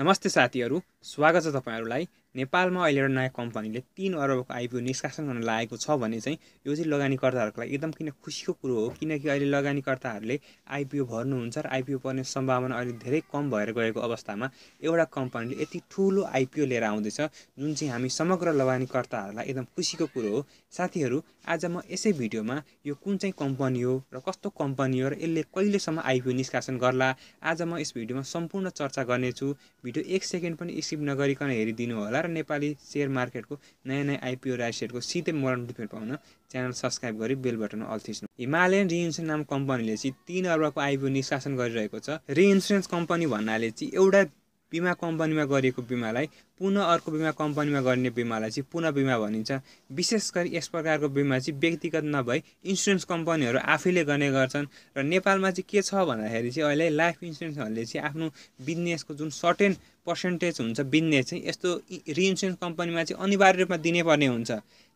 नमस्ते साथीहरू स्वागत छ तपाईँहरूलाई नेपालमा अहिले एउटा नयाँ कम्पनीले तिन अरबको आइपिओ निष्कासन गर्न लागेको छ भने चाहिँ यो चाहिँ लगानीकर्ताहरूको लागि एकदम किन खुसीको कुरो हो किनकि अहिले लगानीकर्ताहरूले आइपिओ भर्नुहुन्छ र आइपिओ पर्ने सम्भावना अहिले धेरै कम भएर गएको अवस्थामा एउटा कम्पनीले यति ठुलो आइपिओ लिएर आउँदैछ जुन चाहिँ हामी समग्र लगानीकर्ताहरूलाई एकदम खुसीको कुरो हो साथीहरू आज म यसै भिडियोमा यो कुन चाहिँ कम्पनी हो र कस्तो कम्पनी हो र यसले कहिलेसम्म आइपिओ निष्कासन गर्ला आज म यस भिडियोमा सम्पूर्ण चर्चा गर्नेछु भिडियो एक सेकेन्ड पनि स्किप नगरिकन हेरिदिनु होला र नेपाली सेयर मार्केटको नयाँ नयाँ आइपिओ राइसेटको सिधै मोडल डिफेन्ट पाउन च्यानल सब्सक्राइब गरी बेल बटन अल हिमालयन रिइन्सुरेन्स नाम कम्पनीले चाहिँ तिन अर्बको आइपिओ निष्कासन गरिरहेको छ रिइन्सुरेन्स कम्पनी भन्नाले चाहिँ एउटा बिमा कम्पनीमा गरिएको बिमालाई पुनः अर्को बिमा कम्पनीमा गर्ने बिमालाई चाहिँ पुनः बिमा भनिन्छ विशेष गरी यस प्रकारको बिमा चाहिँ व्यक्तिगत नभई इन्सुरेन्स कम्पनीहरू आफैले गर्ने गर्छन् र नेपालमा चाहिँ के छ भन्दाखेरि चाहिँ अहिले लाइफ इन्सुरेन्सहरूले चाहिँ आफ्नो बिजनेसको जुन सर्टेन पर्सेन्टेज हुन्छ बिजनेस चाहिँ यस्तो रिइन्सुरेन्स कम्पनीमा चाहिँ अनिवार्य रूपमा दिनैपर्ने हुन्छ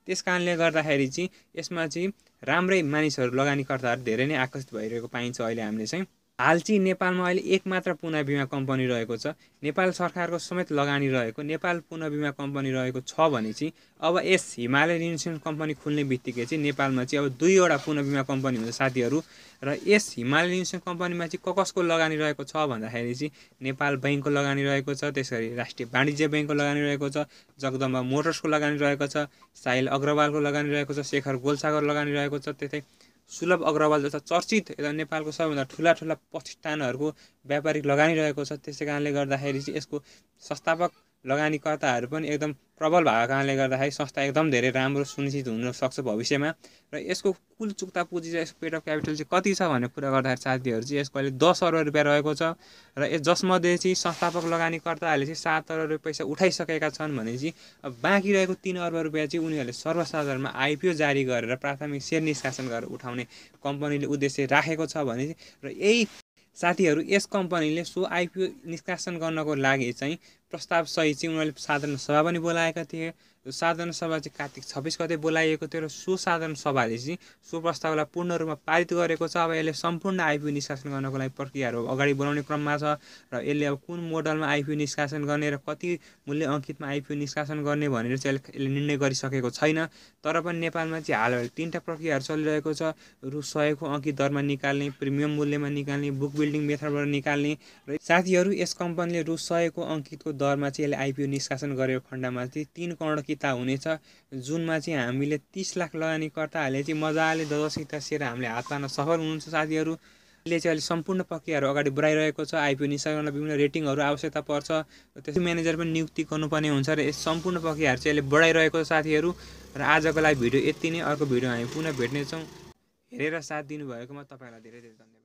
त्यस कारणले गर्दाखेरि चाहिँ यसमा चाहिँ राम्रै मानिसहरू लगानीकर्ताहरू धेरै नै आकर्षित भइरहेको पाइन्छ अहिले हामीले चाहिँ हाल चाहिँ नेपालमा अहिले एक मात्र पुनः बिमा कम्पनी रहेको छ नेपाल सरकारको समेत लगानी रहेको नेपाल पुनः बिमा कम्पनी रहेको छ भने चाहिँ अब यस हिमालयन इन्सुरेन्स कम्पनी खोल्ने बित्तिकै चाहिँ नेपालमा चाहिँ अब दुईवटा पुनः बिमा कम्पनी हुन्छ साथीहरू र यस हिमालयन इन्सुरेन्स कम्पनीमा चाहिँ क कसको लगानी रहेको छ भन्दाखेरि चाहिँ नेपाल ब्याङ्कको लगानी रहेको छ त्यसरी राष्ट्रिय वाणिज्य ब्याङ्कको लगानी रहेको छ जगदम्बा मोटर्सको लगानी रहेको छ साहिल अग्रवालको लगानी रहेको छ शेखर गोलसागर लगानी रहेको छ त्यस्तै सुलभ अग्रवाल जस्ता चर्चित र नेपालको सबैभन्दा ठुला ठुला प्रतिष्ठानहरूको व्यापारिक लगानी रहेको छ त्यसै कारणले गर्दाखेरि चाहिँ यसको संस्थापक लगानीकर्ताहरू पनि एकदम प्रबल भएको कारणले गर्दाखेरि संस्था एकदम धेरै राम्रो सुनिश्चित हुन सक्छ भविष्यमा र यसको कुल चुक्ता पुँजी चाहिँ यसको पेट अफ क्यापिटल चाहिँ कति छ भन्ने कुरा गर्दाखेरि साथीहरू चाहिँ यसको अहिले दस अरब रुपियाँ रहेको छ र यस जसमध्ये चाहिँ संस्थापक लगानीकर्ताहरूले चाहिँ सात अरब रुपियाँ पैसा उठाइसकेका छन् भने चाहिँ अब बाँकी रहेको तिन अर्ब रुपियाँ चाहिँ उनीहरूले सर्वसाधारणमा आइपिओ जारी गरेर प्राथमिक सेयर निष्कासन गरेर उठाउने कम्पनीले उद्देश्य राखेको छ भने र यही साथीहरू यस कम्पनीले सो आइपिओ निष्कासन गर्नको लागि चाहिँ प्रस्ताव सही चाहिँ उनीहरूले साधारण सभा पनि बोलाएका थिए साधारण सभा चाहिँ कार्तिक छब्बिस गते बोलाइएको थियो र सो साधारण सभाले चाहिँ सो प्रस्तावलाई पूर्ण रूपमा पारित गरेको छ अब यसले सम्पूर्ण आइपिओ निष्कासन गर्नको लागि प्रक्रियाहरू अगाडि बढाउने क्रममा छ र यसले अब कुन मोडलमा आइपिओ निष्कासन गर्ने र कति मूल्य अङ्कितमा आइपियू निष्कासन गर्ने भनेर चाहिँ यसले निर्णय गरिसकेको छैन तर पनि नेपालमा चाहिँ हाल तिनवटा प्रक्रियाहरू चलिरहेको छ रु सयको अङ्कित दरमा निकाल्ने प्रिमियम मूल्यमा निकाल्ने बुक बिल्डिङ मेथडबाट निकाल्ने र साथीहरू यस कम्पनीले रु सयको अङ्कितको दरमा चाहिँ यसले आइपिओ निष्कासन गरेको खण्डमा चाहिँ तिन करोड किता हुनेछ जुनमा चाहिँ हामीले तिस लाख लगानीकर्ताहरूले चाहिँ मजाले दस सेयर हामीले हात पार्न सफल हुनुहुन्छ साथीहरू यसले चाहिँ अहिले सम्पूर्ण प्रक्रियाहरू अगाडि बढाइरहेको छ आइपिओ निष्कासनलाई विभिन्न रेटिङहरू आवश्यकता पर्छ त्यसै म्यानेजर पनि नियुक्ति गर्नुपर्ने हुन्छ र यस सम्पूर्ण प्रक्रियाहरू चाहिँ अहिले बढाइरहेको छ साथीहरू र आजको लागि भिडियो यति नै अर्को भिडियो हामी पुनः भेट्नेछौँ हेरेर साथ दिनुभएकोमा तपाईँलाई धेरै धेरै धन्यवाद